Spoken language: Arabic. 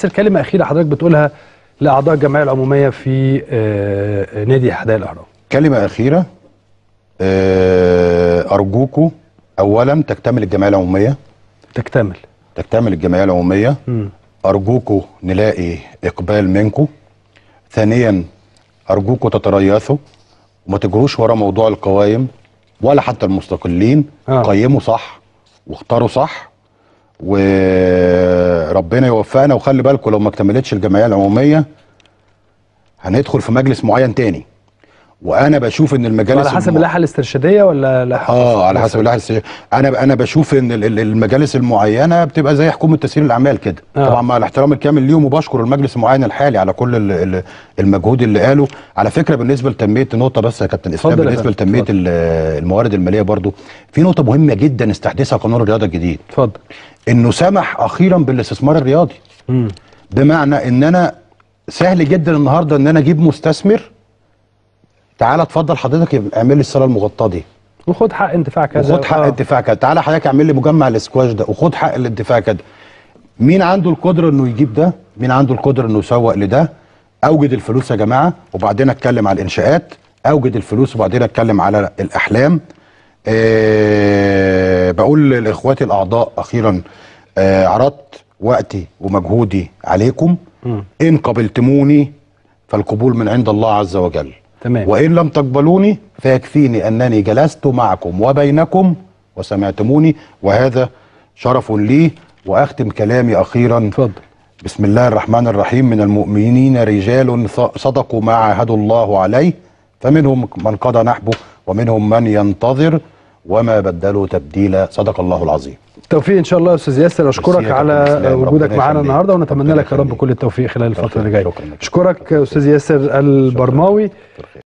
بس الكلمه الاخيره حضرتك بتقولها لاعضاء الجمعيه العموميه في آه، آه، نادي حدائق الاهرام كلمه اخيره آه، ارجوكم اولا تكتمل الجمعيه العموميه تكتمل تكتمل الجمعيه العموميه ارجوكم نلاقي اقبال منكم ثانيا ارجوكم تتريثوا وما تجروش ورا موضوع القوائم ولا حتى المستقلين آه. قيموا صح واختاروا صح و... ربنا يوفقنا وخلي بالكم لو ما اكتملتش الجمعيه العموميه هندخل في مجلس معين تاني وانا بشوف ان المجالس على حسب اللائحه الاسترشاديه ولا اللائحه اه على حسب اللائحه الاسترشاديه انا انا بشوف ان المجالس المعينه بتبقى زي حكومه تسيير الاعمال كده آه. طبعا مع الاحترام الكامل ليهم وبشكر المجلس المعين الحالي على كل المجهود اللي قاله على فكره بالنسبه لتنميه نقطه بس يا كابتن اسلام بالنسبه لتنميه فضل. الموارد الماليه برضو في نقطه مهمه جدا استحدثها قانون الرياضه الجديد اتفضل انه سمح اخيرا بالاستثمار الرياضي م. بمعنى ان انا سهل جدا النهارده ان انا اجيب مستثمر تعالى اتفضل حضرتك اعمل لي الصاله المغطاه دي وخد حق انتفاع كذا وخد حق آه. انتفاع كذا تعالى حضرتك اعمل لي مجمع الاسكواش ده وخد حق الانتفاع كذا مين عنده القدره انه يجيب ده مين عنده القدره انه يسوق لده اوجد الفلوس يا جماعه وبعدين اتكلم على الانشاءات اوجد الفلوس وبعدين اتكلم على الاحلام أه بقول لاخواتي الاعضاء اخيرا أه عرضت وقتي ومجهودي عليكم ان قبلتموني فالقبول من عند الله عز وجل تمام وإن لم تقبلوني فيكفيني أنني جلست معكم وبينكم وسمعتموني وهذا شرف لي وأختم كلامي أخيرا اتفضل بسم الله الرحمن الرحيم من المؤمنين رجال صدقوا ما عاهدوا الله عليه فمنهم من قضى نحبه ومنهم من ينتظر وما بدلوا تبديلا صدق الله العظيم التوفيق ان شاء الله يا استاذ ياسر اشكرك على وجودك معانا النهارده ونتمنى لك يا رب كل التوفيق خلال الفتره اللي جايه اشكرك استاذ ياسر البرماوي